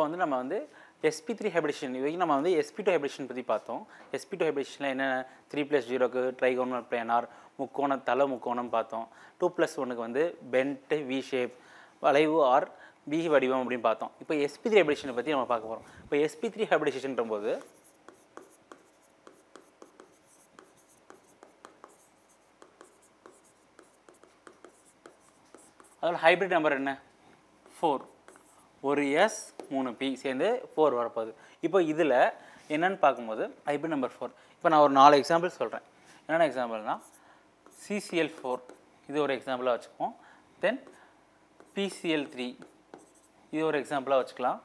இப்போ வந்து நம்ம வந்து எஸ்பி த்ரீ ஹைப்ரிடேஷன் இது வரைக்கும் நம்ம வந்து எஸ்பி டூ ஹைபிடிஷன் பற்றி பார்த்தோம் எஸ்பி டூ ஹைப்ரிடேஷனில் என்ன த்ரீ ப்ளஸ் ஜீரோக்கு ட்ரைகோனல் பிளேனார் முக்கோணம் தலை முக்கோணம் பார்த்தோம் டூ ப்ளஸ் ஒனுக்கு வந்து பென்ட்டு வி ஷேப் வளைவு ஆர் வி வடிவம் அப்படின்னு பார்த்தோம் இப்போ எஸ்பி த்ரீ ஹைப்ரிடேஷனை பற்றி நம்ம பார்க்க போகிறோம் இப்போ எஸ்பி த்ரீ ஹைப்ரிடேஷன்ற போது அதோட ஹைப்ரிட் நம்பர் என்ன ஃபோர் ஒரு எஸ் மூணு பி சேர்ந்து ஃபோர் வரப்போகுது இப்போ இதில் என்னென்னு பார்க்கும்போது ஐபி நம்பர் ஃபோர் இப்போ நான் ஒரு நாலு எக்ஸாம்பிள் சொல்கிறேன் என்னென்ன எக்ஸாம்பிள்னால் சிசிஎல் ஃபோர் இது ஒரு எக்ஸாம்பிளாக வச்சுக்குவோம் தென் பிசிஎல் த்ரீ இது ஒரு எக்ஸாம்பிளாக வச்சுக்கலாம்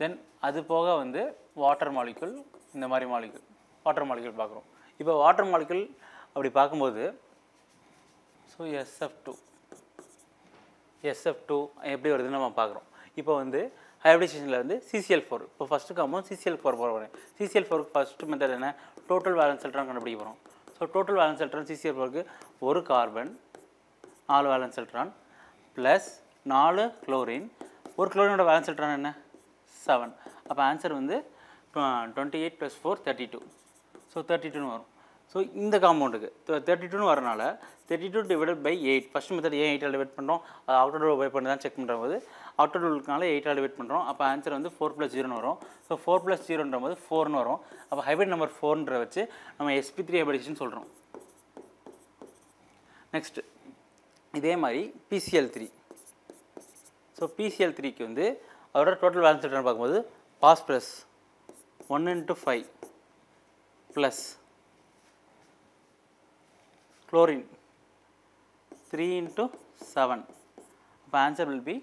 தென் அது போக வந்து வாட்டர் மாலிக்குள் இந்த மாதிரி மாலிக்யூல் வாட்டர் மாலிக்யூல் பார்க்குறோம் இப்போ வாட்டர் மாலிக்குள் அப்படி பார்க்கும்போது so SF two SF two எப்படி வருதுன்னு நம்ம பார்க்குறோம் இப்போ வந்து ஹைப்ரிடைசேஷனில் வந்து சிசிஎல் ஃபோர் இப்போ ஃபஸ்ட்டு காமோ சிசிஎல் ஃபோர் போகிற போகிறேன் சிசிஎல் ஃபோருக்கு ஃபஸ்ட்டு மெத்தட் என்ன டோட்டல் வேலன்ஸ் எல்ட்ரான் கண்டுபிடிக்க போகிறோம் so total valence electron CCL ஃபோருக்கு ஒரு கார்பன் நாலு வேலன்ஸ் எல்ட்ரான் ப்ளஸ் நாலு குளோரின் ஒரு குளோரினோட வேலன்ஸ் எல்ட்ரான் என்ன செவன் அப்போ ஆன்சர் வந்து twenty eight plus four thirty two so thirty டூன்னு வரும் ஸோ இந்த காம்பவுண்டுக்கு தேர்ட்டி டூன்னு வரனால thirty two divided by eight first method ஏன் எயிட்டால் டிவைட் பண்ணுறோம் அது அவுட்டர் டோர் போய் பண்ணி தான் செக் பண்ணுற போது அவுட்டர் டோருக்குனால எயிட்டால் டிவைட் பண்ணுறோம் அப்போ ஆன்சர் வந்து ஃபோர் ப்ளஸ் ஜீரோன்னு வரும் ஸோ ஃபோர் ப்ளஸ் ஜீரோன்ற போது ஃபோர்னு வரும் அப்போ ஹைபிரிட் நம்பர் ஃபோர்ன்ற வச்சு நம்ம எஸ்பி த்ரீ ஹைபிரிடிஷன் சொல்கிறோம் நெக்ஸ்ட்டு இதே மாதிரி பிசிஎல் த்ரீ ஸோ பிசிஎல் த்ரீக்கு வந்து அதோட டோட்டல் பேலன்ஸ் ரிட்டர்ன் பார்க்கும்போது பாஸ் plus one into five plus chlorine 3 into 7 அப்பு answer will be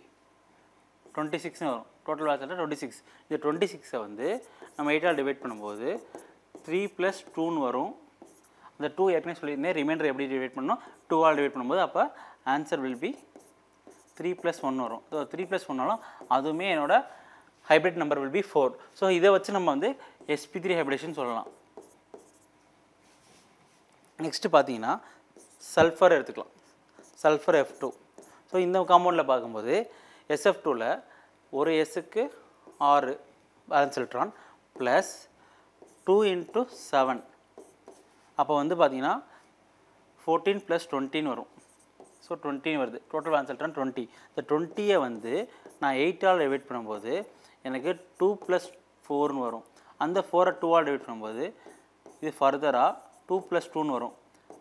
twenty total வரும் டோட்டல் ஆன்சர் டுவெண்ட்டி சிக்ஸ் இந்த டுவெண்ட்டி சிக்ஸை வந்து நம்ம எயிட்டால் டிவைட் பண்ணும்போது த்ரீ ப்ளஸ் டூன்னு வரும் அந்த டூ ஏற்கனவே சொல்லியிருந்தேன் ரிமைண்டர் எப்படி டிவைட் பண்ணோம் டூ ஆல் பண்ணம் பண்ணும்போது அப்போ answer will be three plus one வரும் 3 த்ரீ ப்ளஸ் ஒன்னாலும் அதுவுமே என்னோட hybrid number will be four so இதை வச்சு நம்ம வந்து எஸ்பி த்ரீ ஹைப்ரிடேஷன் சொல்லலாம் நெக்ஸ்ட்டு பார்த்தீங்கன்னா சல்ஃபர் எடுத்துக்கலாம் சல்ஃபர் எஃப் டூ ஸோ இந்த காம்பவுண்டில் பார்க்கும்போது எஸ்எஃப் டூவில் ஒரு எஸ்ஸுக்கு ஆறு valence electron plus two into seven அப்போ வந்து பார்த்திங்கன்னா ஃபோர்டீன் ப்ளஸ் டுவெண்ட்டின்னு வரும் ஸோ டுவெண்ட்டின்னு வருது டோட்டல் பேலன்ஸ் எலக்ட்ரான் டுவெண்ட்டி இந்த டுவெண்ட்டியை வந்து நான் எயிட்டால் டிவைட் பண்ணும்போது எனக்கு டூ ப்ளஸ் ஃபோர்னு வரும் அந்த ஃபோரை டூவால் டிவைட் பண்ணும்போது இது ஃபர்தராக டூ ப்ளஸ் டூன்னு வரும்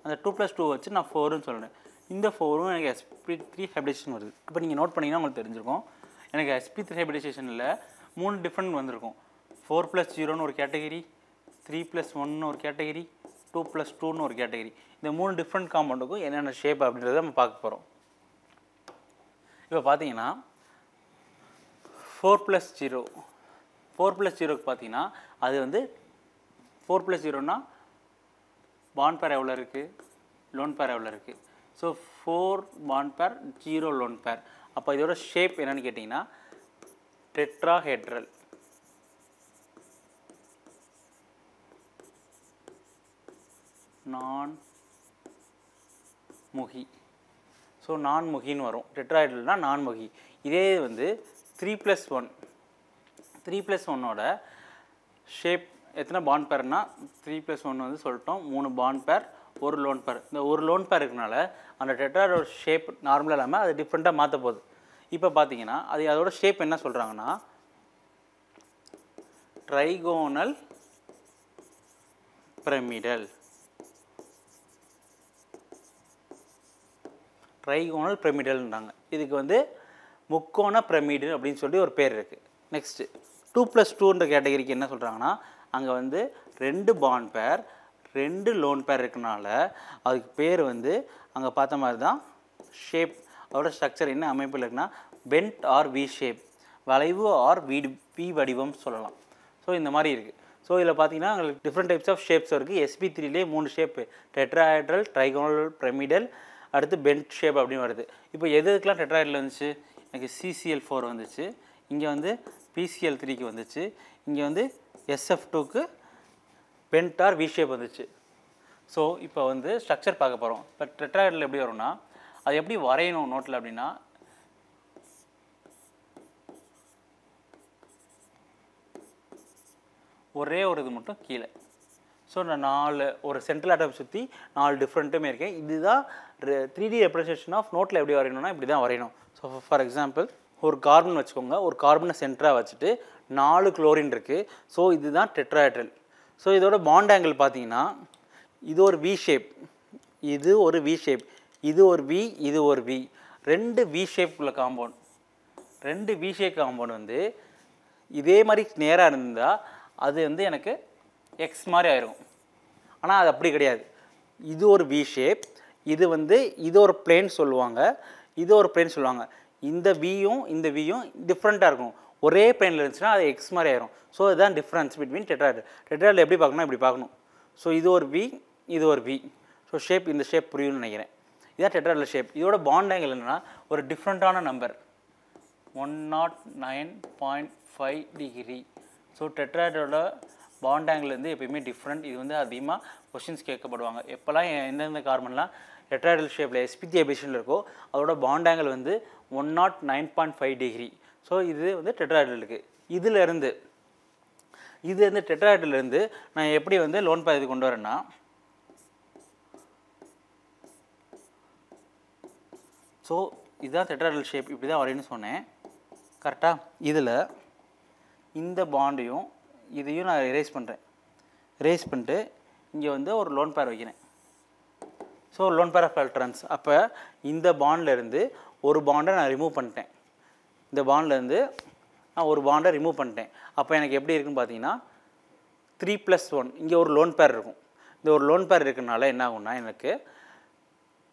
அந்த டூ ப்ளஸ் டூ வச்சு நான் ஃபோருன்னு சொல்கிறேன் இந்த ஃபோரும் எனக்கு எஸ்பி த்ரீ ஹைபிடேஷன் வருது இப்போ நீங்கள் நோட் பண்ணிங்கன்னா உங்களுக்கு தெரிஞ்சிருக்கும் எனக்கு எஸ்பி த்ரீ ஹைபிடேஷனில் மூணு டிஃப்ரெண்ட் வந்திருக்கும் ஃபோர் ப்ளஸ் ஜீரோன்னு ஒரு கேட்டகிரி த்ரீ ப்ளஸ் ஒன்னு ஒரு கேட்டகிரி டூ ப்ளஸ் டூன்னு ஒரு கேட்டகிரி இந்த மூணு டிஃப்ரெண்ட் காம்பவுண்டுக்கும் என்னென்ன ஷேப் அப்படின்றத நம்ம பார்க்க போகிறோம் இப்போ பார்த்தீங்கன்னா four plus zero four plus ஜீரோக்கு பார்த்தீங்கன்னா அது வந்து ஃபோர் ப்ளஸ் ஜீரோனால் பாண்ட் பேர் எவ்வளோ இருக்குது லோன் பேர் எவ்வளோ இருக்குது so four bond pair zero lone pair அப்போ இதோட ஷேப் என்னென்னு கேட்டிங்கன்னா டெட்ராஹெட்ரல் நான் முகி ஸோ நான் முகின்னு வரும் டெட்ராஹெட்ரல்னால் நான் முகி இதே வந்து three plus one three plus ஒன்னோட ஷேப் எத்தனை பாண்ட் பேர்னா த்ரீ ப்ளஸ் ஒன் வந்து சொல்லிட்டோம் மூணு பாண்ட் பேர் ஒரு லோன் பேர் இந்த ஒரு லோன் பேர் இருக்கனால அந்த டெட்ராடோட ஷேப் நார்மலாக இல்லாமல் அது டிஃப்ரெண்ட்டாக மாற்ற போகுது இப்போ பார்த்தீங்கன்னா அது அதோட ஷேப் என்ன சொல்கிறாங்கன்னா ட்ரைகோனல் பிரமிடல் ட்ரைகோனல் பிரமிடல்ன்றாங்க இதுக்கு வந்து முக்கோண பிரமிடு அப்படின்னு சொல்லி ஒரு பேர் இருக்குது நெக்ஸ்ட்டு டூ ப்ளஸ் டூன்ற கேட்டகரிக்கு என்ன சொல்கிறாங்கன்னா அங்கே வந்து ரெண்டு பாண்ட் பேர் ரெண்டு லோன் பேர் இருக்கனால அதுக்கு பேர் வந்து அங்கே பார்த்த மாதிரி தான் ஷேப் அதோட ஸ்ட்ரக்சர் என்ன அமைப்பில் இருக்குன்னா பென்ட் ஆர் வி ஷேப் வளைவு ஆர் வீடு வி வடிவம் சொல்லலாம் ஸோ இந்த மாதிரி இருக்குது ஸோ இதில் பார்த்தீங்கன்னா அங்களுக்கு டிஃப்ரெண்ட் டைப்ஸ் ஆஃப் ஷேப்ஸ் இருக்குது எஸ்பி த்ரீலே மூணு ஷேப்பு டெட்ராஹைட்ரல் ட்ரைகோனல் பிரமிடல் அடுத்து பென்ட் ஷேப் அப்படின்னு வருது இப்போ எது எதுக்கெலாம் டெட்ராஹைட்ரல் வந்துச்சு எனக்கு சிசிஎல் ஃபோர் வந்துச்சு இங்கே வந்து பிசிஎல் த்ரீக்கு வந்துச்சு இங்கே வந்து எஸ்எஃப் டூக்கு பென்டார் வி ஷேப் வந்துச்சு ஸோ இப்போ வந்து ஸ்ட்ரக்சர் பார்க்க போகிறோம் இப்போ டெட்ராஹெட்ரில் எப்படி வரும்னா அது எப்படி வரையணும் நோட்டில் அப்படின்னா ஒரே ஒரு இது மட்டும் கீழே ஸோ நான் நாலு ஒரு சென்ட்ரல் ஆட்டம் சுற்றி நாலு டிஃப்ரெண்ட்டுமே இருக்கேன் இதுதான் த்ரீ டி ரெப்ரசன்டேஷன் ஆஃப் நோட்டில் எப்படி வரையணும்னா இப்படி தான் வரையணும் ஸோ ஃபார் எக்ஸாம்பிள் ஒரு கார்பன் வச்சுக்கோங்க ஒரு கார்பனை சென்டராக வச்சுட்டு நாலு குளோரின் இருக்குது ஸோ இதுதான் டெட்ராஹெட்ரல் ஸோ இதோட பாண்ட் ஆங்கிள் பார்த்தீங்கன்னா இது ஒரு வி ஷேப் இது ஒரு வி ஷேப் இது ஒரு வி இது ஒரு வி ரெண்டு வி ஷேப்புள்ள காம்பவுண்ட் ரெண்டு வி ஷேப் காம்பவுண்ட் வந்து இதே மாதிரி நேராக இருந்தால் அது வந்து எனக்கு எக்ஸ் மாதிரி ஆயிரும் ஆனால் அது அப்படி கிடையாது இது ஒரு வி ஷேப் இது வந்து இது ஒரு பிளேன் சொல்லுவாங்க இது ஒரு பிளேன் சொல்லுவாங்க இந்த வியும் இந்த வியும் டிஃப்ரெண்ட்டாக இருக்கும் ஒரே பிளேனில் இருந்துச்சுன்னா அது எக்ஸ் மாதிரி ஆயிரும் ஸோ இதுதான் டிஃப்ரென்ஸ் பிட்வீன் டெட்ராய்டு டெட்ராய்டில் எப்படி பார்க்கணும் இப்படி பார்க்கணும் ஸோ இது ஒரு வி இது ஒரு வி ஸோ ஷேப் இந்த ஷேப் புரியும்னு நினைக்கிறேன் இதான் டெட்ராய்டில் ஷேப் இதோட பாண்ட் ஆங்கிள் என்னென்னா ஒரு டிஃப்ரெண்ட்டான number one nought nine point five degree so டெட்ராய்டோட பாண்ட் ஆங்கிள் வந்து எப்பயுமே டிஃப்ரெண்ட் இது வந்து அதிகமாக கொஷின்ஸ் கேட்கப்படுவாங்க எப்போல்லாம் எந்தெந்த கார்பன்லாம் டெட்ராய்டல் ஷேப்பில் எஸ்பிஜி எபிஷனில் இருக்கோ அதோட பாண்ட் ஆங்கிள் வந்து one nought nine point five degree so இது வந்து டெட்ராய்டலுக்கு இதிலேருந்து இது வந்து டெட்ராய்டலேருந்து நான் எப்படி வந்து லோன் பாதி கொண்டு வரேன்னா ஸோ இதுதான் டெட்ராய்டல் ஷேப் இப்படி தான் வரையணும்னு சொன்னேன் கரெக்டாக இதில் இந்த பாண்டையும் இதையும் நான் ரேஸ் பண்ணுறேன் ரேஸ் பண்ணிட்டு இங்கே வந்து ஒரு லோன் பேர் வைக்கிறேன் so lone pair of electrons அப்போ இந்த பாண்ட்லேருந்து ஒரு பாண்டை நான் ரிமூவ் பண்ணிட்டேன் இந்த பாண்ட்லேருந்து நான் ஒரு பாண்டை ரிமூவ் பண்ணிட்டேன் அப்போ எனக்கு எப்படி இருக்குன்னு பார்த்தீங்கன்னா த்ரீ ப்ளஸ் ஒன் இங்கே ஒரு லோன் பேர் இருக்கும் இந்த ஒரு லோன் பேர் இருக்கிறனால என்ன ஆகும்னா எனக்கு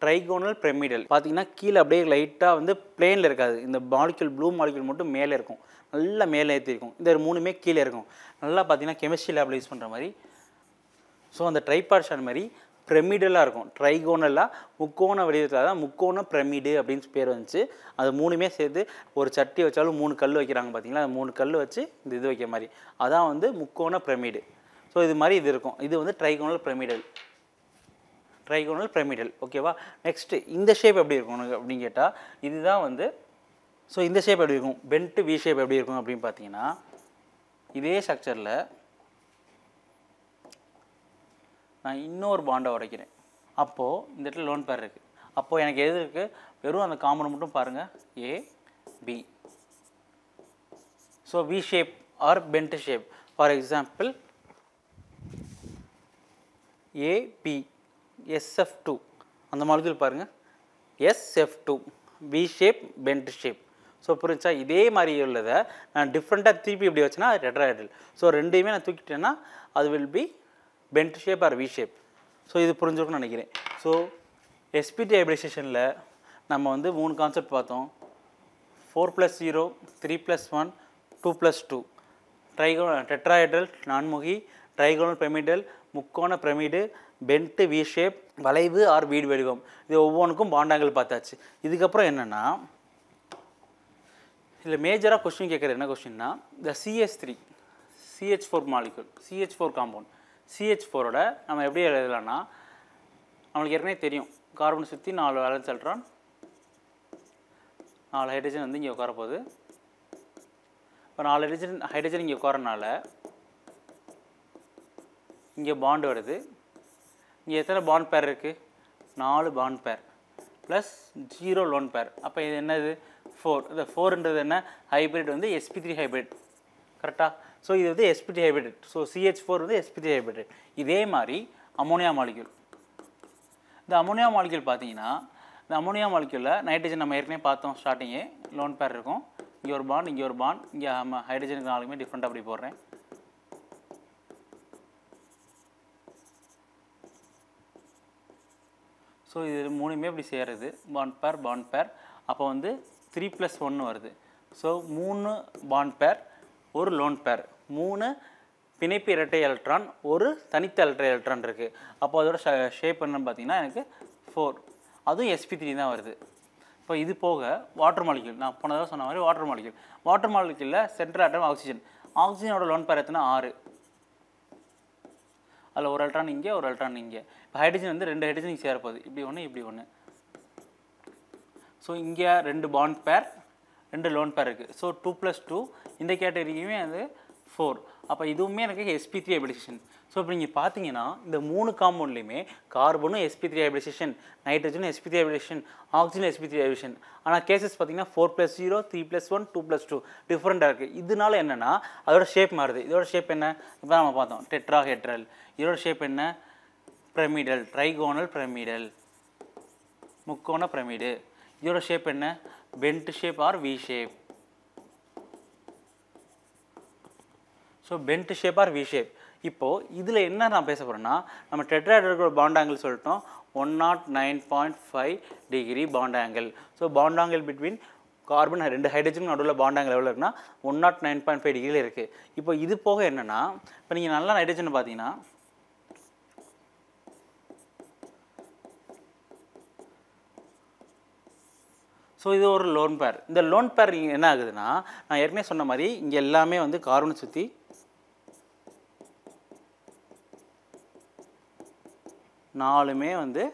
ட்ரைகோனல் பிரமிடல் பார்த்தீங்கன்னா கீழே அப்படியே லைட்டாக வந்து பிளேனில் இருக்காது இந்த மாலிக்யூல் ப்ளூ மாலிக்யூல் மட்டும் மேலே இருக்கும் நல்லா மேலே ஏற்றிருக்கும் இந்த மூணுமே கீழே இருக்கும் நல்லா பார்த்தீங்கன்னா கெமிஸ்ட்ரி லேபில் யூஸ் பண்ணுற மாதிரி ஸோ அந்த ட்ரைபாட் மாதிரி பிரமிடலாக இருக்கும் ட்ரைகோனலாக முக்கோண வடிவத்தில் தான் முக்கோண பிரமிடு அப்படின்னு பேர் வந்துச்சு அது மூணுமே சேர்த்து ஒரு சட்டி வச்சாலும் மூணு கல் வைக்கிறாங்க பார்த்தீங்களா மூணு கல் வச்சு இந்த இது வைக்கிற மாதிரி அதான் வந்து முக்கோண பிரமிடு ஸோ இது மாதிரி இது இருக்கும் இது வந்து ட்ரைகோனல் பிரமிடல் ட்ரைகோனல் பிரமிடல் ஓகேவா நெக்ஸ்ட்டு இந்த ஷேப் எப்படி இருக்கும் அப்படின்னு கேட்டால் இதுதான் வந்து ஸோ இந்த ஷேப் எப்படி இருக்கும் பென்ட்டு வி ஷேப் எப்படி இருக்கும் அப்படின்னு பார்த்தீங்கன்னா இதே ஸ்ட்ரக்சரில் நான் இன்னொரு பாண்டை உடைக்கிறேன் அப்போது இந்த இடத்துல லோன் பேர் இருக்குது அப்போது எனக்கு எது இருக்குது வெறும் அந்த காம்பன் மட்டும் பாருங்கள் A B so V shape or bent shape for example AB SF two அந்த மாதிரி பாருங்கள் SF two V shape bent shape so புரிஞ்சா இதே மாதிரி உள்ளதை நான் டிஃப்ரெண்ட்டாக திருப்பி இப்படி வச்சுன்னா ரெட்ராய்டில் ஸோ ரெண்டையுமே நான் தூக்கிட்டேன்னா அது will be bent shape or V shape so இது புரிஞ்சிருக்கும்னு நினைக்கிறேன் ஸோ எஸ்பிடி ஹைபிரிசேஷனில் நம்ம வந்து மூணு கான்செப்ட் பார்த்தோம் four plus zero three plus one two plus two ட்ரைகோ டெட்ராய்டல் நான்முகி ட்ரைகோனல் பிரமிடல் முக்கோண பிரமிடு பென்ட்டு வி ஷேப் வளைவு ஆர் வீடு வடிவம் இது ஒவ்வொன்றுக்கும் பாண்டாங்கல் பார்த்தாச்சு இதுக்கப்புறம் என்னென்னா இதில் மேஜராக கொஸ்டின் கேட்குறது என்ன கொஸ்டின்னா the CS three CH four molecule CH four compound CH ஃபோரோட நம்ம எப்படி எழுதலாம்னா நம்மளுக்கு ஏற்கனவே தெரியும் கார்பன் சுற்றி நாலு வேலன்ஸ் எலக்ட்ரான் நாலு ஹைட்ரஜன் வந்து இங்கே உட்கார போகுது இப்போ நாலு ஹைட்ரஜன் ஹைட்ரஜன் இங்கே உட்காரனால இங்கே பாண்டு வருது இங்கே எத்தனை பாண்ட் பேர் இருக்குது நாலு பாண்ட் பேர் ப்ளஸ் ஜீரோ லோன் பேர் அப்போ இது என்னது ஃபோர் இந்த ஃபோர்ன்றது என்ன ஹைப்ரிட் வந்து எஸ்பி த்ரீ ஹைப்ரிட் கரெக்டாக ஸோ இது வந்து SPD hybrid so CH four வந்து எஸ்பிடி ஹைபிரிட் இதே மாதிரி அமோனியா மாலிக்யூல் இந்த அமோனியா மாலிக்யூல் பார்த்தீங்கன்னா இந்த அமோனியா மாலிக்யூலில் நைட்ரஜன் நம்ம ஏற்கனவே பார்த்தோம் ஸ்டார்டிங்கே லோன் பேர் இருக்கும் இங்கே ஒரு பாண்ட் இங்கே ஒரு பாண்ட் இங்கே நம்ம ஹைட்ரஜனுக்கு நாளுமே டிஃப்ரெண்ட்டாக அப்படி போடுறேன் ஸோ இது மூணுமே இப்படி செய்கிறது பாண்ட் பேர் பாண்ட் பேர் அப்போ வந்து த்ரீ ப்ளஸ் ஒன்று வருது ஸோ மூணு பாண்ட் பேர் ஒரு லோன் பேர் மூணு பிணைப்பு இரட்டை எலக்ட்ரான் ஒரு தனித்த இரட்டை எலக்ட்ரான் இருக்குது அப்போ அதோட ஷேப் என்னன்னு பார்த்தீங்கன்னா எனக்கு ஃபோர் அதுவும் எஸ்பி த்ரீ தான் வருது இப்போ இது போக வாட்டர் மாலிக்யூல் நான் போனதாக சொன்ன மாதிரி வாட்டர் மாலிக்யூல் வாட்டர் மாலிக்யூலில் சென்ட்ரல் ஆட்டம் ஆக்சிஜன் ஆக்சிஜனோட லோன் பேர் எத்தனை ஆறு அதில் ஒரு எலக்ட்ரான் இங்கே ஒரு எலக்ட்ரான் இங்கே இப்போ ஹைட்ரஜன் வந்து ரெண்டு ஹைட்ரஜன் சேரப்போகுது இப்படி ஒன்று இப்படி ஒன்று ஸோ இங்கே ரெண்டு பாண்ட் பேர் ரெண்டு லோன் பேர் இருக்குது ஸோ டூ ப்ளஸ் டூ இந்த கேட்டகரிக்குமே அது ஃபோர் அப்போ இதுவுமே எனக்கு எஸ்பி த்ரீ ஹைபிரிடேஷன் ஸோ இப்போ நீங்கள் பார்த்தீங்கன்னா இந்த மூணு காம்பவுண்ட்லேயுமே கார்பனும் எஸ்பி த்ரீ ஹைபிரிடேஷன் நைட்ரஜனும் SP three hybridisation oxygen SP three hybridisation ஆனால் கேசஸ் பார்த்தீங்கன்னா four plus zero three plus one two plus two டிஃப்ரெண்ட்டாக இருக்குது இதனால என்னென்னா அதோட ஷேப் மாறுது இதோட ஷேப் என்ன இப்போ நம்ம பார்த்தோம் டெட்ரா ஹெட்ரல் இதோட ஷேப் என்ன பிரமிடல் ட்ரைகோனல் பிரமிடல் முக்கோண பிரமிடு இதோட ஷேப் என்ன bent shape or V shape so bent shape or V shape இப்போது இதில் என்ன நான் பேச போகிறேன்னா நம்ம டெட்ராய்டர்கள் பாண்ட் ஆங்கிள் சொல்லிட்டோம் one nought nine point five degree bond angle so bond angle between carbon ரெண்டு ஹைட்ரஜன் நடுவில் பாண்ட் ஆங்கிள் எவ்வளோ இருக்குன்னா one nought nine point five டிகிரியில் இருக்குது இப்போ இது போக என்னென்னா இப்போ நீங்கள் நல்லா ஹைட்ரஜன் பார்த்தீங்கன்னா ஸோ இது ஒரு லோன் பேர் இந்த லோன் பேர் என்ன ஆகுதுன்னா நான் ஏற்கனவே சொன்ன மாதிரி இங்கே எல்லாமே வந்து கார்பனை சுற்றி நாலுமே வந்து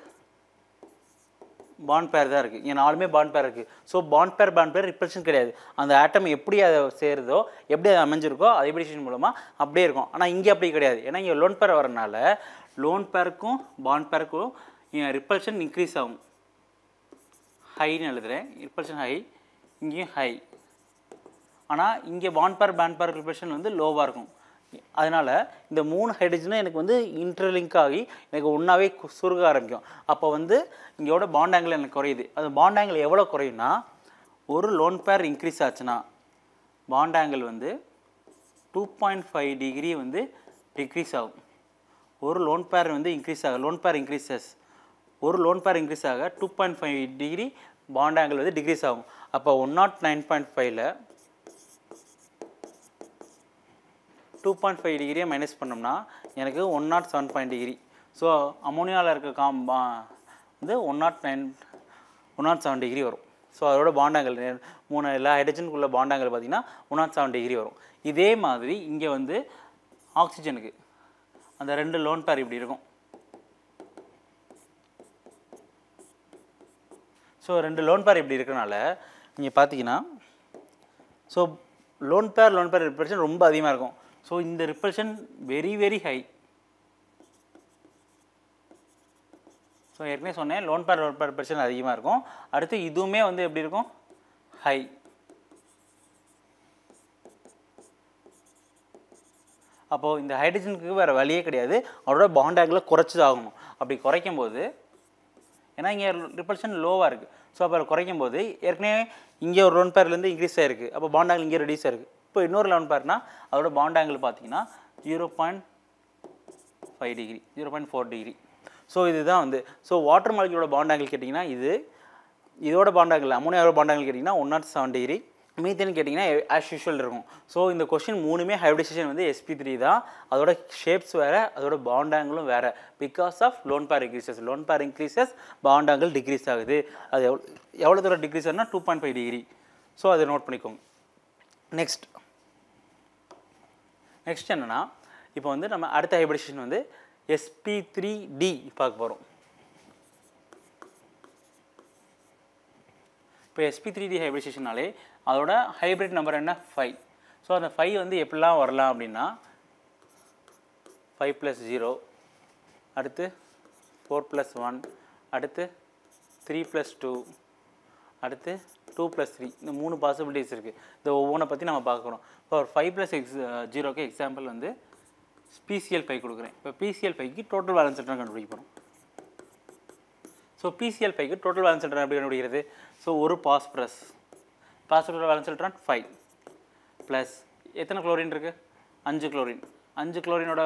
பாண்ட் பேர் தான் இருக்குது இங்கே நாலுமே பாண்ட் பேர் இருக்குது ஸோ பாண்ட் பேர் பாண்ட் பேர் ரிப்ளஷன் கிடையாது அந்த ஆட்டம் எப்படி அதை சேருதோ எப்படி அதை அமைஞ்சிருக்கோ அது செய்யும் மூலமாக அப்படியே இருக்கும் ஆனால் இங்கே அப்படி கிடையாது ஏன்னா இங்கே லோன் பேர் வரனால லோன் பேருக்கும் பாண்ட் பேருக்கும் ரிப்பல்ஷன் இன்க்ரீஸ் ஆகும் ஹைன்னு எழுதுகிறேன் ரிப்பல்ஷன் ஹை இங்கேயும் ஹை ஆனால் இங்கே பாண்ட் பேர் பேண்ட் பேர் ரிப்பல்ஷன் வந்து லோவாக இருக்கும் அதனால் இந்த மூணு ஹைட்ரஜனும் எனக்கு வந்து இன்டர்லிங்க் ஆகி எனக்கு ஒன்றாவே சுருக ஆரம்பிக்கும் அப்போ வந்து இங்கேயோட பாண்ட் ஆங்கிள் எனக்கு குறையுது அது பாண்ட் ஆங்கிள் எவ்வளோ குறையும்னா ஒரு லோன் பேர் இன்க்ரீஸ் ஆச்சுன்னா பாண்ட் ஆங்கிள் வந்து டூ பாயிண்ட் ஃபைவ் டிகிரி வந்து டிக்ரீஸ் ஆகும் ஒரு லோன் பேர் வந்து இன்க்ரீஸ் ஆக லோன் பேர் இன்க்ரீஸஸ் ஒரு லோன் பேர் இன்க்ரீஸ் ஆக two point five degree bond angle வந்து டிக்ரீஸ் ஆகும் அப்போ ஒன் நாட் நைன் பாயிண்ட் ஃபைவ்ல டூ பாயிண்ட் ஃபைவ் டிகிரியை மைனஸ் பண்ணோம்னா எனக்கு one nought seven point degree so அமோனியாவில் இருக்க பா வந்து one nought nine one nought seven degree வரும் ஸோ அதோட பாண்டாங்கல் மூணு எல்லா ஹைட்ரஜனுக்குள்ள பாண்டாங்கல் பார்த்திங்கன்னா ஒன் நாட் செவன் டிகிரி வரும் இதே மாதிரி இங்கே வந்து ஆக்சிஜனுக்கு அந்த ரெண்டு லோன் பேர் இப்படி இருக்கும் ஸோ ரெண்டு லோன் பேர் இப்படி இருக்கிறனால நீங்கள் பார்த்தீங்கன்னா ஸோ லோன் பேர் லோன் பேர் பிரச்சனை ரொம்ப அதிகமாக இருக்கும் ஸோ இந்த the very very high so ஏற்கனவே சொன்னேன் லோன் பேர் லோன் பேர் பிரச்சனை அதிகமாக இருக்கும் அடுத்து இதுவுமே வந்து எப்படி இருக்கும் ஹை அப்போது இந்த ஹைட்ரஜனுக்கு வேறு வழியே கிடையாது அவரோட பாண்ட் ஆங்கில் குறைச்சி ஆகணும் அப்படி குறைக்கும் போது ஏன்னா இங்கே ரிப்பல்ஷன் லோவாக இருக்குது ஸோ அப்போ குறைக்கும் போது ஏற்கனவே இங்கே ஒரு லோன் பேர்லேருந்து இன்க்ரீஸ் ஆகிருக்கு அப்போ பாண்ட் ஆங்கில் இங்கே ரெடியூஸ் ஆகிருக்கு இப்போ இன்னொரு லெவன் பாருன்னா அதோட பாண்ட் ஆங்கிள் பார்த்தீங்கன்னா zero point five degree zero point four degree so இதுதான் வந்து ஸோ வாட்டர் மாலிகளோட பாண்ட் ஆங்கிள் கேட்டிங்கன்னா இது இதோட பாண்ட் ஆங்கிள் அமோனியாவோட பாண்ட் ஆங்கிள் கேட்டிங்கன்னா one nought seven degree methane கேட்டிங்கன்னா ஆஸ் யூஷுவல் இருக்கும் ஸோ இந்த கொஷின் மூணுமே ஹைப்ரிடைசேஷன் வந்து எஸ்பி த்ரீ தான் அதோட ஷேப்ஸ் வேறு அதோட பாண்ட் ஆங்கிளும் வேறு because of lone pair increases lone pair increases bond angle decrease ஆகுது அது எவ்வளோ எவ்வளோ தூரம் டிக்ரீஸ் ஆனால் two point five degree so அதை நோட் பண்ணிக்கோங்க நெக்ஸ்ட் நெக்ஸ்ட் என்னென்னா இப்போ வந்து நம்ம அடுத்த ஹைபிரிடேஷன் வந்து எஸ்பி த்ரீ டி பார்க்க போகிறோம் இப்போ எஸ்பி த்ரீ டி ஹைபிரிடேஷன்னாலே அதோட ஹைப்ரிட் நம்பர் என்ன ஃபைவ் ஸோ அந்த ஃபைவ் வந்து எப்படிலாம் வரலாம் அப்படின்னா ஃபைவ் ப்ளஸ் ஜீரோ அடுத்து ஃபோர் ப்ளஸ் ஒன் அடுத்து த்ரீ ப்ளஸ் டூ அடுத்து டூ ப்ளஸ் த்ரீ இந்த மூணு பாசிபிலிட்டிஸ் இருக்குது இந்த ஒவ்வொன்றை பற்றி நம்ம பார்க்குறோம் இப்போ ஒரு ஃபைவ் ப்ளஸ் எக்ஸ் ஜீரோக்கு எக்ஸாம்பிள் வந்து பிசிஎல் ஃபைவ் கொடுக்குறேன் இப்போ பிசிஎல் ஃபைவ்க்கு டோட்டல் பேலன்ஸ் ரிட்டர்ன் கண்டுபிடிக்க போகிறோம் ஸோ பிசிஎல் ஃபைவ்க்கு டோட்டல் பேலன்ஸ் ரிட்டர்ன் எப்படி கண்டுபிடிக்கிறது ஸோ ஒரு phosphorus phosphorus valence electron five plus எத்தனை குளோரின் இருக்குது அஞ்சு குளோரின் அஞ்சு குளோரினோட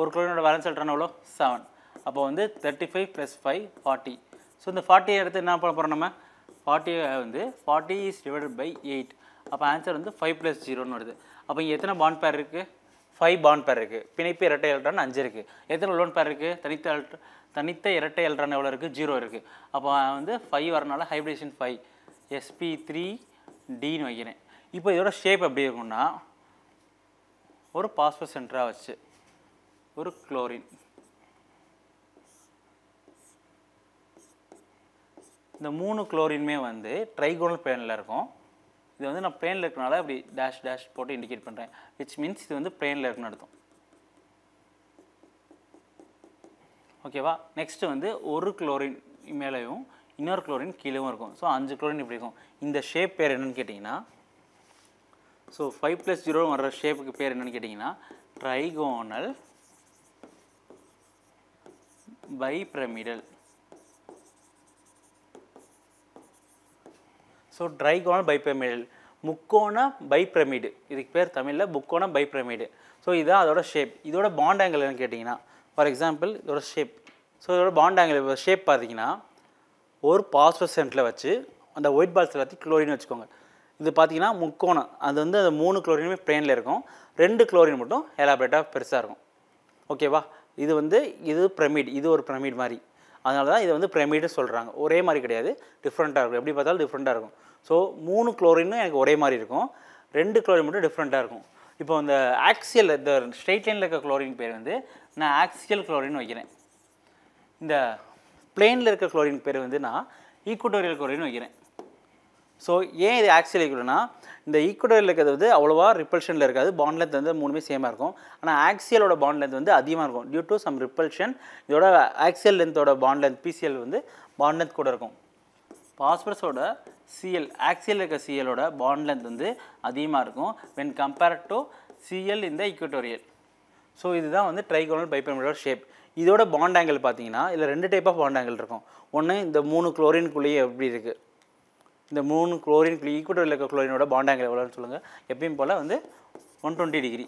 ஒரு குளோரினோட பேலன்ஸ் ரிட்டர்ன் எவ்வளோ செவன் அப்போ வந்து thirty five plus five forty so இந்த ஃபார்ட்டியை எடுத்து என்ன பண்ண போகிறோம் நம்ம ஃபார்ட்டி வந்து forty is divided by eight அப்போ ஆன்சர் வந்து ஃபைவ் ப்ளஸ் ஜீரோன்னு வருது அப்போ இங்கே எத்தனை பாண்ட் பேர் இருக்குது ஃபைவ் பாண்ட் பேர் இருக்குது பிணைப்பு இரட்டை எலக்ட்ரான் அஞ்சு இருக்குது எத்தனை லோன் பேர் இருக்குது தனித்த எலக்ட்ரா தனித்த இரட்டை எலக்ட்ரான் எவ்வளோ இருக்குது ஜீரோ இருக்குது அப்போ வந்து ஃபைவ் வரனால ஹைப்ரேஷன் ஃபைவ் எஸ்பி த்ரீ டின்னு வைக்கிறேன் இப்போ இதோட ஷேப் எப்படி இருக்கும்னா ஒரு பாஸ்பர் சென்டராக வச்சு ஒரு குளோரின் இந்த மூணு குளோரினுமே வந்து ட்ரைகோனல் பிளேனில் இருக்கும் இது வந்து நான் பிளேனில் இருக்கனால அப்படி டேஷ் டேஷ் போட்டு இண்டிகேட் பண்ணுறேன் விச் மீன்ஸ் இது வந்து பிளேனில் இருக்குன்னு அர்த்தம் ஓகேவா நெக்ஸ்ட்டு வந்து ஒரு குளோரின் மேலேயும் இன்னொரு குளோரின் கீழேவும் இருக்கும் ஸோ அஞ்சு குளோரின் இப்படி இருக்கும் இந்த ஷேப் பேர் என்னென்னு கேட்டிங்கன்னா ஸோ ஃபைவ் ப்ளஸ் ஜீரோ வர்ற ஷேப்புக்கு பேர் என்னென்னு கேட்டிங்கன்னா trigonal bipyramidal so trigonal bipyramidal முக்கோண பைப்ரமிடு இதுக்கு பேர் தமிழில் முக்கோண பைப்ரமிடு ஸோ இதுதான் அதோட ஷேப் இதோட பாண்ட் ஆங்கிள் என்னன்னு கேட்டிங்கன்னா ஃபார் எக்ஸாம்பிள் இதோட ஷேப் ஸோ இதோட பாண்ட் ஆங்கிள் ஷேப் பார்த்தீங்கன்னா ஒரு பாஸ்வர்ட் சென்டரில் வச்சு அந்த ஒயிட் பால்ஸ் எல்லாத்தையும் குளோரின் வச்சுக்கோங்க இது பார்த்தீங்கன்னா முக்கோணம் அது வந்து அந்த மூணு குளோரினுமே பிளேனில் இருக்கும் ரெண்டு குளோரின் மட்டும் எலாபரேட்டாக பெருசாக இருக்கும் ஓகேவா இது வந்து இது பிரமிட் இது ஒரு பிரமிட் மாதிரி அதனால தான் இதை வந்து பிரமிடு சொல்கிறாங்க ஒரே மாதிரி கிடையாது டிஃப்ரெண்ட்டாக இருக்கும் எப்படி பார்த்தாலும் டிஃப்ரெண்ட்டாக இருக்கும் ஸோ மூணு குளோரினும் எனக்கு ஒரே மாதிரி இருக்கும் ரெண்டு குளோரின் மட்டும் டிஃப்ரெண்ட்டாக இருக்கும் இப்போ இந்த ஆக்சியல் இந்த ஸ்ட்ரெயிட் லைனில் இருக்க குளோரின் பேர் வந்து நான் ஆக்சியல் குளோரின் வைக்கிறேன் இந்த பிளெயினில் இருக்க குளோரின் பேர் வந்து நான் ஈக்குட்டோரியல் குளோரின் வைக்கிறேன் ஸோ ஏன் இது ஆக்சியல் ஈக்குவல்னா இந்த ஈக்குவலில் இருக்கிறது வந்து அவ்வளோவா ரிப்பல்ஷனில் இருக்காது பாண்ட் லென்த் வந்து மூணுமே சேமாக இருக்கும் ஆனால் ஆக்சியலோட பாண்ட் லென்த் வந்து அதிகமாக இருக்கும் டியூ டு சம் ரிப்பல்ஷன் இதோட ஆக்சியல் லென்த்தோட பாண்ட் லென்த் பிசிஎல் வந்து பாண்ட் லென்த் கூட இருக்கும் பாஸ்பரஸோட சிஎல் ஆக்சியல் இருக்க சிஎலோட பாண்ட் லென்த் வந்து அதிகமாக இருக்கும் வென் கம்பேர்ட் டு சிஎல் இந்த ஈக்குவட்டோரியல் ஸோ இதுதான் வந்து ட்ரைகோனல் பைப்பிரமிடோட ஷேப் இதோட பாண்ட் ஆங்கிள் பார்த்தீங்கன்னா இதில் ரெண்டு டைப் ஆஃப் பாண்ட் ஆங்கிள் இருக்கும் ஒன்று இந்த மூணு குளோரின்குள்ளேயே எப்படி இருக்குது இந்த மூணு குளோரின் ஈக்குவட்டரில் இருக்க குளோரினோட பாண்ட் எவ்வளோன்னு சொல்லுங்கள் எப்பயும் போல் வந்து ஒன் டுவெண்ட்டி டிகிரி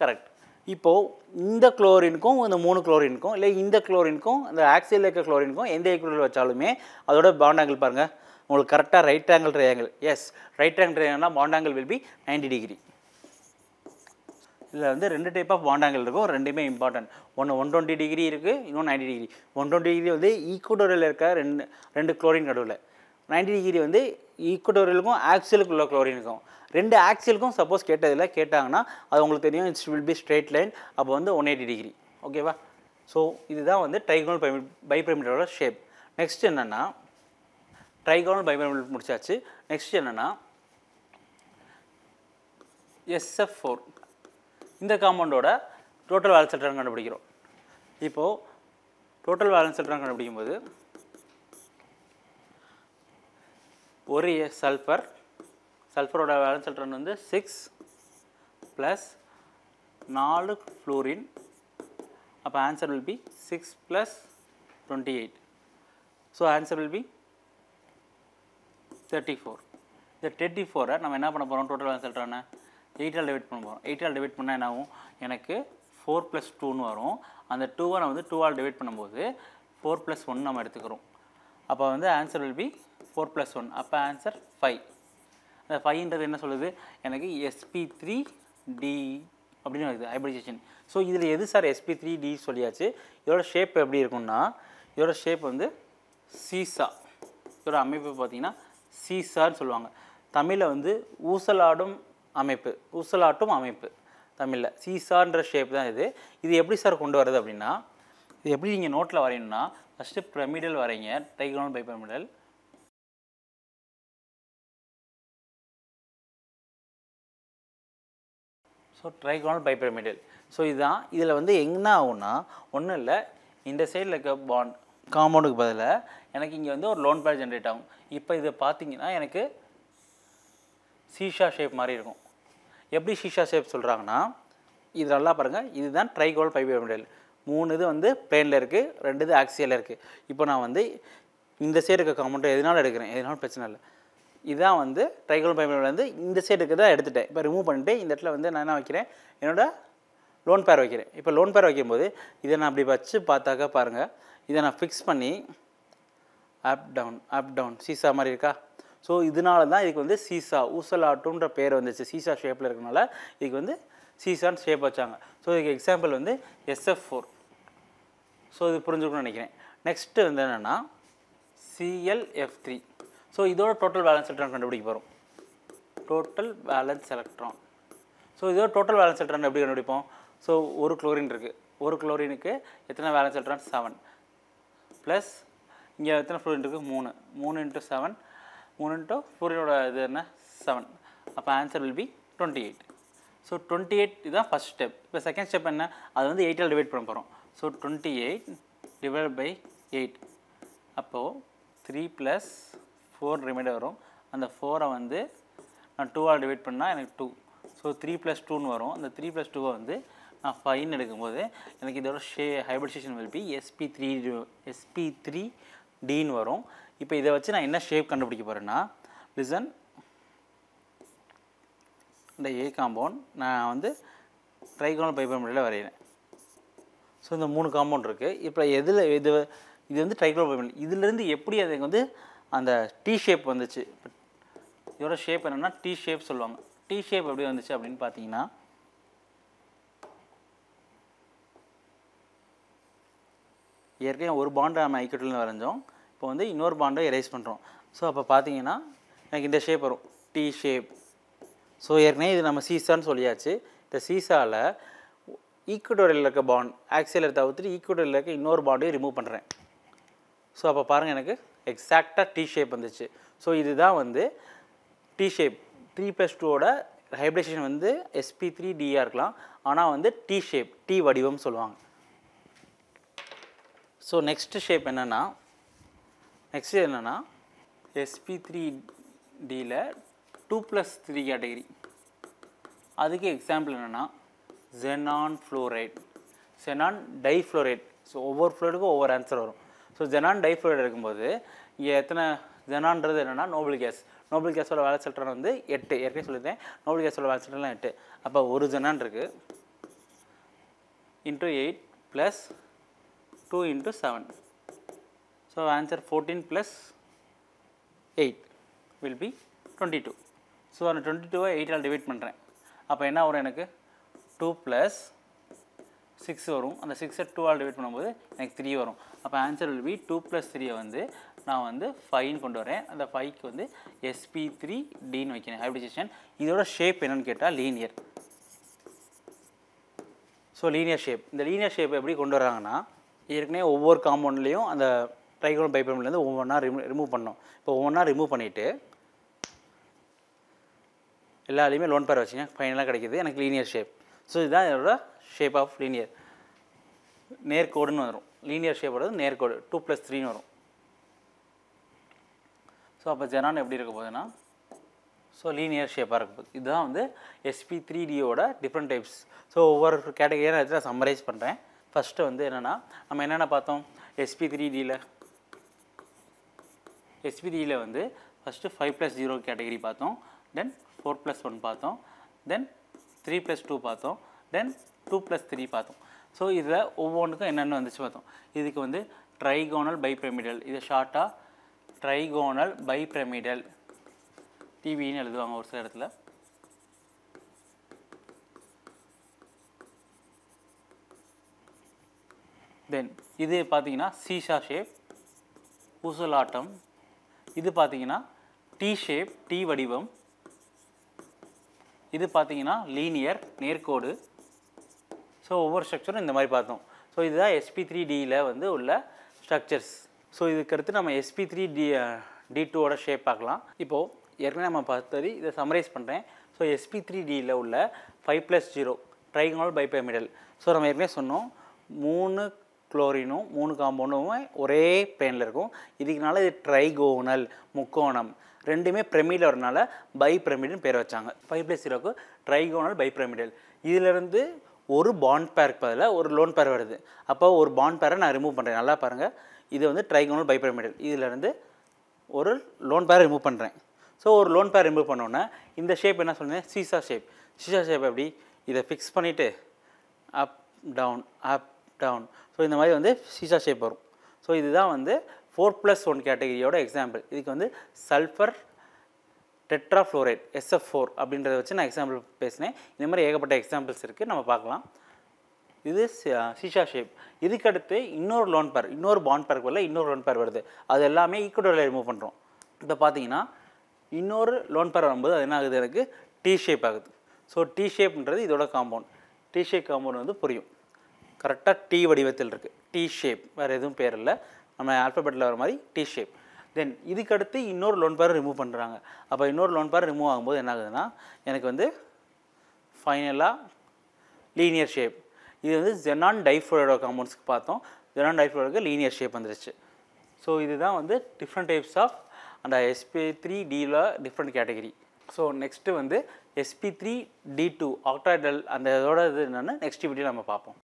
கரெக்ட் இப்போது இந்த குளோரினுக்கும் இந்த மூணு குளோரினுக்கும் இல்லை இந்த குளோரினுக்கும் இந்த ஆக்சியில் இருக்க குளோரினுக்கும் எந்த ஈக்குவல் வச்சாலுமே அதோட பாண்டாங்கிள் பாருங்கள் உங்களுக்கு கரெக்டாக right angle triangle yes right angle ட்ரையாங்கிள்னா bond angle will be ninety degree இதில் வந்து ரெண்டு டைப் ஆஃப் பாண்டாங்கல் இருக்கும் ரெண்டுமே இம்பார்ட்டன்ட் ஒன்று ஒன் டுவெண்ட்டி டிகிரி இருக்குது இன்னொன்று ninety degree one twenty degree வந்து ஈக்குவடோரில் இருக்க ரெண்டு ரெண்டு குளோரின் நடுவில் நைன்டி டிகிரி வந்து ஈக்குவட்டோரியலுக்கும் ஆக்சிலுக்கு உள்ள குளோரினுக்கும் ரெண்டு ஆக்சிலுக்கும் சப்போஸ் கேட்டதில்லை கேட்டாங்கன்னா அது உங்களுக்கு தெரியும் it's will be straight line அப்போ வந்து ஒன் எயிட்டி டிகிரி ஓகேவா ஸோ இதுதான் வந்து ட்ரைகோனல் பை பைபிரமிடரோட ஷேப் நெக்ஸ்ட் என்னென்னா ட்ரைகோனல் பைபிரமிட் முடிச்சாச்சு நெக்ஸ்ட் என்னென்னா எஸ்எஃப் ஃபோர் இந்த காம்பவுண்டோட டோட்டல் வேலன்ஸ் எல்லாம் கண்டுபிடிக்கிறோம் இப்போது டோட்டல் வேலன்ஸ் எல்லாம் கண்டுபிடிக்கும் போது ஒரு சல்ஃபர் சல்ஃபரோட வேலன்ஸ் எலக்ட்ரான் வந்து சிக்ஸ் ப்ளஸ் நாலு ஃப்ளோரின் அப்போ answer will be six plus twenty eight so answer will be thirty four இந்த தேர்ட்டி ஃபோரை நம்ம என்ன பண்ண போகிறோம் டோட்டல் வேலன்ஸ் எலக்ட்ரானை எயிட்டால் டிவைட் பண்ண போகிறோம் எயிட்டால் டிவைட் பண்ணால் என்ன ஆகும் எனக்கு ஃபோர் ப்ளஸ் டூன்னு வரும் அந்த டூவை நம்ம வந்து டூவால் டிவைட் பண்ணும்போது ஃபோர் ப்ளஸ் ஒன் நம்ம எடுத்துக்கிறோம் அப்போ வந்து answer will be four plus one அப்போ ஆன்சர் ஃபைவ் அந்த ஃபைவ்ன்றது என்ன சொல்லுது எனக்கு எஸ்பி த்ரீ டி அப்படின்னு வருது ஹைப்ரிடேஷன் ஸோ இதில் எது சார் எஸ்பி த்ரீ டி சொல்லியாச்சு இதோட ஷேப் எப்படி இருக்கும்னா இதோட ஷேப் வந்து சீசா இதோட அமைப்பு பார்த்தீங்கன்னா சீசான்னு சொல்லுவாங்க தமிழில் வந்து ஊசலாடும் அமைப்பு ஊசலாட்டும் அமைப்பு தமிழில் சீசான்ற ஷேப் தான் இது இது எப்படி சார் கொண்டு வருது அப்படின்னா இது எப்படி நீங்கள் நோட்டில் வரையணும்னா ஃபஸ்ட்டு பிரமிடல் வரைங்க trigonal bipyramidal so trigonal bipyramidal so இதுதான் இதில் வந்து என்ன ஆகும்னா ஒன்றும் இல்லை இந்த சைடில் இருக்க பாண்ட் காம்பவுண்டுக்கு பதிலாக எனக்கு இங்கே வந்து ஒரு லோன் பேர் ஜென்ரேட் ஆகும் இப்போ இதை பார்த்தீங்கன்னா எனக்கு சீஷா ஷேப் மாதிரி இருக்கும் எப்படி சீஷா ஷேப் சொல்கிறாங்கன்னா இது நல்லா பாருங்கள் இதுதான் ட்ரைகோல் பைப்பிரமிடல் மூணு இது வந்து பிளேனில் இருக்குது ரெண்டு இது ஆக்சியலில் இருக்குது இப்போ நான் வந்து இந்த சைடு இருக்க காம்பவுண்டை எதனால எடுக்கிறேன் எதனாலும் பிரச்சனை இல்லை இதுதான் வந்து ட்ரைகோல் பைபிள் வந்து இந்த சைடுக்கு தான் எடுத்துட்டேன் இப்போ ரிமூவ் பண்ணிட்டு இந்த இடத்துல வந்து நான் என்ன வைக்கிறேன் என்னோடய லோன் பேர் வைக்கிறேன் இப்போ லோன் பேர் வைக்கும்போது இதை நான் அப்படி வச்சு பார்த்தாக்கா பாருங்கள் இதை நான் ஃபிக்ஸ் பண்ணி up down up down seesaw மாதிரி இருக்கா ஸோ இதனால தான் இதுக்கு வந்து சீசா ஆட்டோன்ற பேர் வந்துச்சு சீசா ஷேப்பில் இருக்கனால இதுக்கு வந்து சீசான்னு ஷேப் வச்சாங்க ஸோ இதுக்கு எக்ஸாம்பிள் வந்து எஸ்எஃப் ஃபோர் ஸோ இது புரிஞ்சுக்கணும்னு நினைக்கிறேன் நெக்ஸ்ட்டு வந்து என்னென்னா சிஎல்எஃப் த்ரீ ஸோ இதோட டோட்டல் பேலன்ஸ் எலக்ட்ரான் கண்டுபிடிக்க போகிறோம் டோட்டல் பேலன்ஸ் எலக்ட்ரான் ஸோ இதோட டோட்டல் பேலன்ஸ் எலக்ட்ரான் எப்படி கண்டுபிடிப்போம் ஸோ ஒரு குளோரின் இருக்குது ஒரு குளோரினுக்கு எத்தனை பேலன்ஸ் எலக்ட்ரான் செவன் ப்ளஸ் இங்கே எத்தனை ஃப்ளோரின் இருக்குது மூணு மூணு இன்ட்டு செவன் மூணு இன்ட்டு ஃப்ளோரினோட இது என்ன செவன் அப்போ answer will be twenty eight so twenty eight இதுதான் ஃபஸ்ட் ஸ்டெப் இப்போ செகண்ட் ஸ்டெப் என்ன அது வந்து எயிட்டால் டிவைட் பண்ண போகிறோம் so twenty eight divide by eight அப்போது த்ரீ ப்ளஸ் ஃபோர் ரிமைண்டர் வரும் அந்த ஃபோரை வந்து நான் டூவால் டிவைட் பண்ணால் எனக்கு டூ ஸோ த்ரீ ப்ளஸ் டூன்னு வரும் அந்த த்ரீ ப்ளஸ் டூவை வந்து நான் ஃபைன் எடுக்கும்போது எனக்கு இதோட ஷே hybridisation will be SP three SP three டின்னு வரும் இப்போ இதை வச்சு நான் என்ன ஷேப் கண்டுபிடிக்க போகிறேன்னா லிசன் இந்த ஏ காம்பவுண்ட் நான் வந்து ட்ரைகோனல் பைபர் முறையில் வரைகிறேன் ஸோ இந்த மூணு காம்பவுண்ட் இருக்குது இப்போ எதில் இது இது வந்து ட்ரைக்ளோபைமல் இதுலேருந்து எப்படி அதை வந்து அந்த டி ஷேப் வந்துச்சு இதோட ஷேப் என்னென்னா டி ஷேப் சொல்லுவாங்க டி ஷேப் எப்படி வந்துச்சு அப்படின்னு பார்த்தீங்கன்னா ஏற்கனவே ஒரு பாண்டை நம்ம ஐக்கியூட்டில் வரைஞ்சோம் இப்போ வந்து இன்னொரு பாண்டை எரேஸ் பண்ணுறோம் ஸோ அப்போ பார்த்தீங்கன்னா எனக்கு இந்த ஷேப் வரும் டி ஷேப் ஸோ ஏற்கனவே இது நம்ம சீசான்னு சொல்லியாச்சு இந்த சீசாவில் ஈக்குடோரியல் இருக்க பாண்ட் ஆக்சிலர் தவிர்த்துட்டு ஈக்குடோரியல் இருக்க இன்னொரு பாண்டையும் ரிமூவ் பண்ணுறேன் ஸோ அப்போ பாருங்கள் எனக்கு எக்ஸாக்டாக டி ஷேப் வந்துச்சு ஸோ இதுதான் வந்து டி ஷேப் த்ரீ ப்ளஸ் டூவோட ஹைப்ரேஷன் வந்து எஸ்பி த்ரீ டியாக இருக்கலாம் ஆனால் வந்து டி ஷேப் டி வடிவம் சொல்லுவாங்க ஸோ நெக்ஸ்ட்டு ஷேப் என்னென்னா நெக்ஸ்ட் என்னென்னா எஸ்பி த்ரீ டியில் டூ ப்ளஸ் த்ரீ கேட்டகரி அதுக்கு எக்ஸாம்பிள் என்னென்னா xenon fluoride xenon difluoride so ஒவ்வொரு ஃப்ளோரைடுக்கும் ஒவ்வொரு ஆன்சர் வரும் ஸோ ஜெனான் டைஃப்ளோரைடு இருக்கும்போது இங்கே எத்தனை ஜெனான்றது என்னென்னா நோபல் கேஸ் நோபல் கேஸோட வேலை செல்டர் வந்து எட்டு ஏற்கனவே சொல்லியிருந்தேன் நோபல் கேஸோட வேலை செல்டர்லாம் எட்டு அப்போ ஒரு ஜெனான் இருக்குது into eight plus two into seven so answer fourteen plus eight will be twenty two so அந்த டுவெண்ட்டி டூவை எயிட்டால் டிவைட் பண்ணுறேன் அப்போ என்ன வரும் எனக்கு டூ ப்ளஸ் சிக்ஸ் வரும் அந்த சிக்ஸை டூ ஆல் டிவைட் பண்ணும்போது எனக்கு த்ரீ வரும் அப்போ answer will be two plus த்ரீயை வந்து நான் வந்து ஃபைன்னு கொண்டு வரேன் அந்த ஃபைவ்க்கு வந்து எஸ்பி த்ரீ டின்னு வைக்கிறேன் ஹைபிடிசேஷன் இதோட ஷேப் என்னென்னு கேட்டால் லீனியர் ஸோ லீனியர் ஷேப் இந்த லீனியர் ஷேப் எப்படி கொண்டு வராங்கன்னா ஏற்கனவே ஒவ்வொரு காம்பவுண்ட்லேயும் அந்த ட்ரைகோன் பைப்ரம்லேருந்து ஒவ்வொன்றா ரிமூ ரிமூவ் பண்ணோம் இப்போ ஒவ்வொன்றா ரிமூவ் பண்ணிவிட்டு எல்லாத்துலேயுமே லோன் பேர் வச்சுங்க ஃபைனலாக கிடைக்கிது எனக்கு லீனியர் ஷேப் ஸோ இதுதான் என்னோடய ஷேப் ஆஃப் லீனியர் நேர்கோடுன்னு வரும் லீனியர் ஷேப் வருது நேர்கோடு டூ ப்ளஸ் த்ரீன்னு வரும் ஸோ அப்போ ஜெனான் எப்படி இருக்க போகுதுன்னா ஸோ லீனியர் ஷேப்பாக இருக்க போகுது இதுதான் வந்து எஸ்பி த்ரீ டியோட டிஃப்ரெண்ட் டைப்ஸ் ஸோ ஒவ்வொரு கேட்டகரியாக நான் சம்மரைஸ் பண்ணுறேன் ஃபஸ்ட்டு வந்து என்னென்னா நம்ம என்னென்ன பார்த்தோம் எஸ்பி த்ரீ டியில் எஸ்பி த்ரீயில் வந்து first five plus zero category பார்த்தோம் தென் ஃபோர் ப்ளஸ் ஒன் பார்த்தோம் தென் த்ரீ ப்ளஸ் டூ பார்த்தோம் தென் டூ ப்ளஸ் த்ரீ பார்த்தோம் ஸோ இதில் ஒவ்வொன்றுக்கும் என்னென்ன வந்துச்சு பார்த்தோம் இதுக்கு வந்து ட்ரைகோனல் பைப்ரமிடல் இது ஷார்ட்டாக ட்ரைகோனல் பைப்ரமிடல் டிவின்னு எழுதுவாங்க ஒரு சில இடத்துல தென் இது பார்த்தீங்கன்னா சீஷா ஷேப் ஊசலாட்டம் இது பார்த்தீங்கன்னா டி ஷேப் டி வடிவம் இது பார்த்தீங்கன்னா லீனியர் நேர்கோடு ஸோ ஒவ்வொரு ஸ்ட்ரக்சரும் இந்த மாதிரி பார்த்தோம் ஸோ இதுதான் எஸ்பி த்ரீ டியில் வந்து உள்ள ஸ்ட்ரக்சர்ஸ் ஸோ இதுக்கடுத்து நம்ம எஸ்பி த்ரீ டி டி டூவோட ஷேப் பார்க்கலாம் இப்போது ஏற்கனவே நம்ம பார்த்தது இதை சமரைஸ் பண்ணுறேன் ஸோ எஸ்பி த்ரீ டியில் உள்ள five plus zero trigonal bipyramidal so நம்ம ஏற்கனவே சொன்னோம் மூணு குளோரினும் மூணு காம்பவுண்டும் ஒரே பெயினில் இருக்கும் இதுக்குனால இது ட்ரைகோனல் முக்கோணம் ரெண்டுமே பிரமிடில் வரனால பை பிரமிடுன்னு பேர் வச்சாங்க ஃபைவ் ப்ளஸ் ஜீரோக்கு ட்ரைகோனல் பை பிரமிடல் இதிலிருந்து ஒரு பாண்ட் பேருக்கு பதிலாக ஒரு லோன் பேர் வருது அப்போ ஒரு பாண்ட் பேரை நான் ரிமூவ் பண்ணுறேன் நல்லா பாருங்கள் இது வந்து ட்ரைகோனல் பைபிரமிடல் இதிலேருந்து ஒரு லோன் பேரை ரிமூவ் பண்ணுறேன் ஸோ ஒரு லோன் பேர் ரிமூவ் பண்ணோன்னா இந்த ஷேப் என்ன சொல்லுங்கள் சீசா ஷேப் சீசா ஷேப் எப்படி இதை ஃபிக்ஸ் பண்ணிவிட்டு up down up down so இந்த மாதிரி வந்து சீசா ஷேப் வரும் ஸோ இதுதான் வந்து ஃபோர் ப்ளஸ் ஒன் கேட்டகரியோட எக்ஸாம்பிள் இதுக்கு வந்து சல்ஃபர் டெட்ராஃப்ளோரைட் எஸ்எஃப் ஃபோர் அப்படின்றத வச்சு நான் எக்ஸாம்பிள் பேசினேன் இந்த மாதிரி ஏகப்பட்ட எக்ஸாம்பிள்ஸ் இருக்குது நம்ம பார்க்கலாம் இது சீஷா ஷேப் இதுக்கடுத்து இன்னொரு லோன் பேர் இன்னொரு பாண்ட் பேருக்கு வரல இன்னொரு லோன் பேர் வருது அது எல்லாமே ஈக்குவலில் ரிமூவ் பண்ணுறோம் இப்போ பார்த்தீங்கன்னா இன்னொரு லோன் பேர் வரும்போது அது என்ன ஆகுது எனக்கு டி ஷேப் ஆகுது ஸோ டி ஷேப்ன்றது இதோட காம்பவுண்ட் டி ஷேப் காம்பவுண்ட் வந்து புரியும் கரெக்டாக டி வடிவத்தில் இருக்குது டி ஷேப் வேறு எதுவும் பேர் இல்லை நம்ம ஆல்ஃபபெட்டில் வர மாதிரி டி ஷேப் தென் இதுக்கடுத்து இன்னொரு லோன் பேரை ரிமூவ் பண்ணுறாங்க அப்போ இன்னொரு லோன் பேர் ரிமூவ் ஆகும்போது என்ன ஆகுதுன்னா எனக்கு வந்து ஃபைனலாக லீனியர் ஷேப் இது வந்து ஜெனான் டைஃப்ளோரோ காம்பவுண்ட்ஸ்க்கு பார்த்தோம் ஜெனான் டைஃப்ளோரோக்கு லீனியர் ஷேப் வந்துருச்சு ஸோ இதுதான் வந்து டிஃப்ரெண்ட் டைப்ஸ் ஆஃப் அந்த எஸ்பி த்ரீ டியில் டிஃப்ரெண்ட் கேட்டகரி ஸோ நெக்ஸ்ட்டு வந்து SP three D two octahedral அந்த இதோட இது என்னென்னு நெக்ஸ்ட் வீடியோ நம்ம பார்ப்போம்